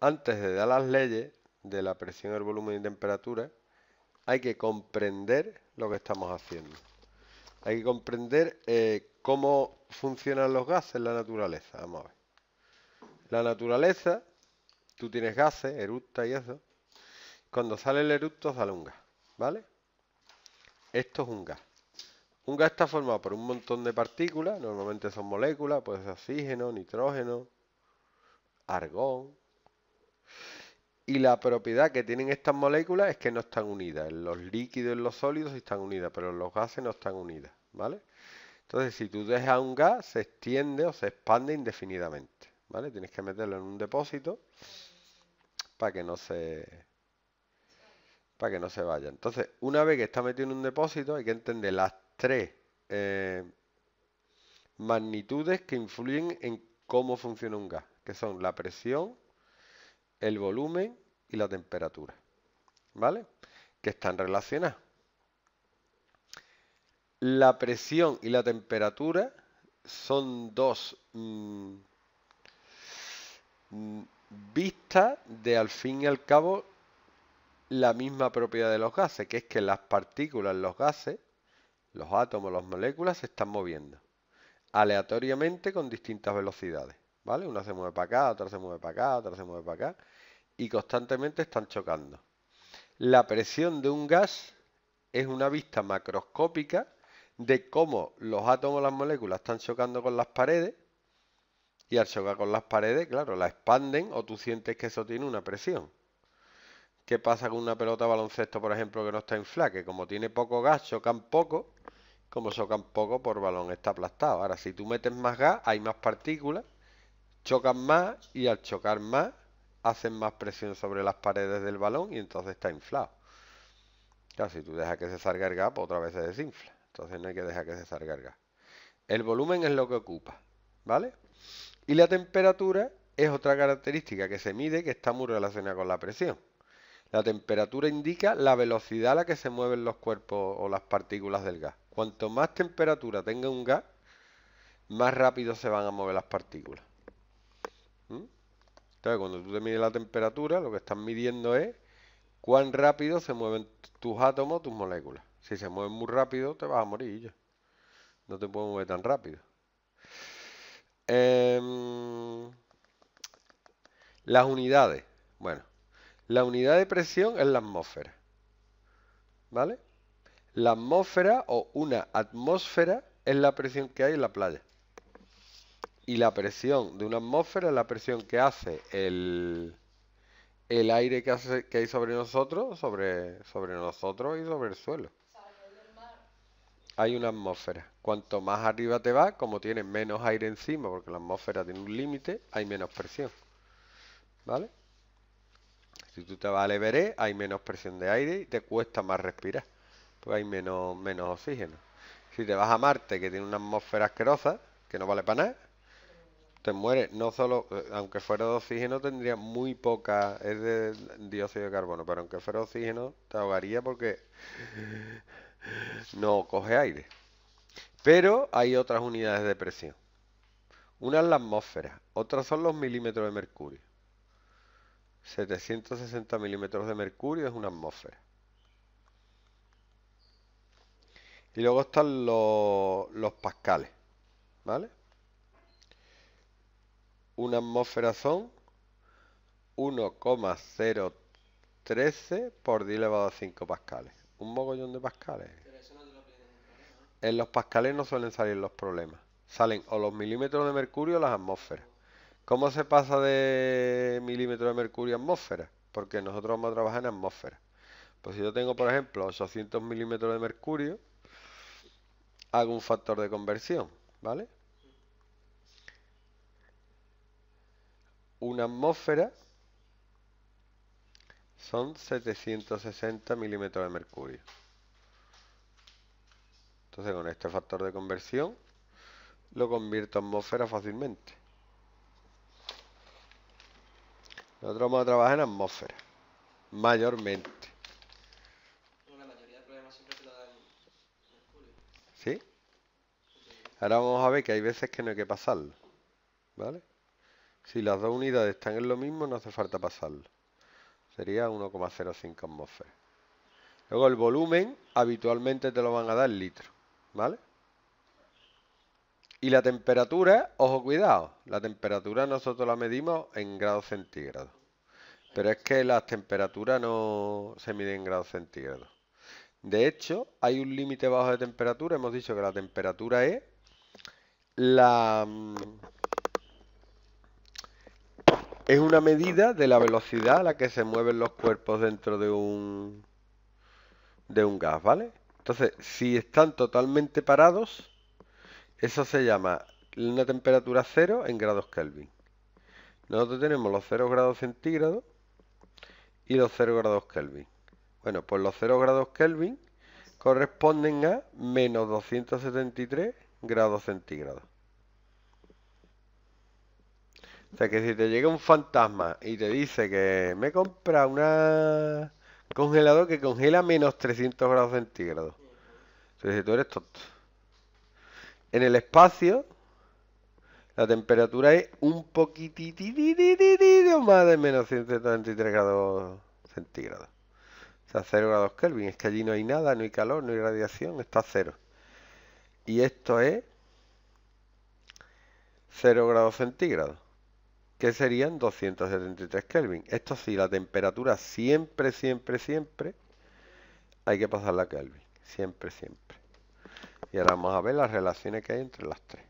Antes de dar las leyes de la presión, el volumen y temperatura, hay que comprender lo que estamos haciendo. Hay que comprender eh, cómo funcionan los gases en la naturaleza. Vamos a ver. La naturaleza, tú tienes gases, eructa y eso. Cuando sale el eructo sale un gas, ¿vale? Esto es un gas. Un gas está formado por un montón de partículas, normalmente son moléculas, puede ser oxígeno, nitrógeno, argón, y la propiedad que tienen estas moléculas es que no están unidas. los líquidos y los sólidos están unidas, pero los gases no están unidas, ¿vale? Entonces, si tú dejas un gas, se extiende o se expande indefinidamente, ¿vale? Tienes que meterlo en un depósito para que no se para que no se vaya. Entonces, una vez que está metido en un depósito, hay que entender las tres eh, magnitudes que influyen en cómo funciona un gas, que son la presión, el volumen y la temperatura, ¿vale? Que están relacionadas. La presión y la temperatura son dos mm, mm, vistas de al fin y al cabo la misma propiedad de los gases, que es que las partículas, los gases, los átomos, las moléculas se están moviendo aleatoriamente con distintas velocidades. ¿vale? Una se mueve para acá, otra se mueve para acá, otra se mueve para acá, y constantemente están chocando. La presión de un gas es una vista macroscópica de cómo los átomos, o las moléculas están chocando con las paredes, y al chocar con las paredes, claro, la expanden o tú sientes que eso tiene una presión. ¿Qué pasa con una pelota baloncesto, por ejemplo, que no está en Que como tiene poco gas, chocan poco. Como chocan poco por balón, está aplastado. Ahora, si tú metes más gas, hay más partículas chocan más y al chocar más hacen más presión sobre las paredes del balón y entonces está inflado. Claro, si tú dejas que se salga el gas, pues otra vez se desinfla. Entonces no hay que dejar que se salga el gas. El volumen es lo que ocupa, ¿vale? Y la temperatura es otra característica que se mide que está muy relacionada con la presión. La temperatura indica la velocidad a la que se mueven los cuerpos o las partículas del gas. Cuanto más temperatura tenga un gas, más rápido se van a mover las partículas cuando tú te mides la temperatura, lo que estás midiendo es cuán rápido se mueven tus átomos, tus moléculas. Si se mueven muy rápido, te vas a morir. Ya. No te puedes mover tan rápido. Em, las unidades. Bueno, la unidad de presión es la atmósfera. ¿Vale? La atmósfera o una atmósfera es la presión que hay en la playa. Y la presión de una atmósfera es la presión que hace el, aire que, hace, que hay sobre nosotros, sobre, nosotros y sobre el suelo. Hay una atmósfera. Cuanto más arriba te vas, como tienes menos aire encima, porque la atmósfera tiene un límite, hay menos presión. ¿Vale? Si tú te vas al Everest, hay menos presión de aire y te cuesta más respirar, porque hay menos, menos oxígeno. Si te vas a Marte, que tiene una atmósfera asquerosa, que no vale para nada, te muere, No solo, eh, aunque fuera de oxígeno, tendría muy poca. Es de dióxido de carbono, pero aunque fuera oxígeno, te ahogaría porque no coge aire. Pero hay otras unidades de presión. Una es la atmósfera, otra son los milímetros de mercurio. 760 milímetros de mercurio es una atmósfera. Y luego están los, los pascales, ¿vale? una atmósfera son 1,013 por 10 elevado a 5 pascales. Un mogollón de pascales. En los pascales no suelen salir los problemas. Salen o los milímetros de mercurio o las atmósferas. ¿Cómo se pasa de milímetros de mercurio a atmósfera? Porque nosotros vamos a trabajar en atmósfera. Pues si yo tengo, por ejemplo, 800 milímetros de mercurio, hago un factor de conversión, ¿vale? una atmósfera son 760 milímetros de mercurio. Entonces con este factor de conversión lo convierto a atmósfera fácilmente. Nosotros vamos a trabajar en atmósfera, mayormente. La mayoría siempre lo mercurio. ¿Sí? Ahora vamos a ver que hay veces que no hay que pasarlo. ¿Vale? Si las dos unidades están en lo mismo, no hace falta pasarlo. Sería 1,05 atmósferas. Luego el volumen, habitualmente te lo van a dar en litros, ¿vale? Y la temperatura, ojo cuidado, la temperatura nosotros la medimos en grados centígrados. Pero es que las temperaturas no se miden en grados centígrados. De hecho, hay un límite bajo de temperatura. Hemos dicho que la temperatura es la mm, es una medida de la velocidad a la que se mueven los cuerpos dentro de un, de un gas, ¿vale? Entonces, si están totalmente parados, eso se llama una temperatura cero en grados Kelvin. Nosotros tenemos los 0 grados centígrados y los 0 grados Kelvin. Bueno, pues los 0 grados Kelvin corresponden a menos 273 grados centígrados. O sea, que si te llega un fantasma y te dice que me compra una congelador que congela menos 300 grados centígrados. Entonces, tú eres tonto. En el espacio, la temperatura es un poquititito más de menos 133 grados centígrados. O sea, 0 grados Kelvin. Es que allí no hay nada, no hay calor, no hay radiación, está cero. Y esto es 0 grados centígrados que serían 273 Kelvin. Esto sí, la temperatura siempre, siempre, siempre hay que pasarla a Kelvin. Siempre, siempre. Y ahora vamos a ver las relaciones que hay entre las tres.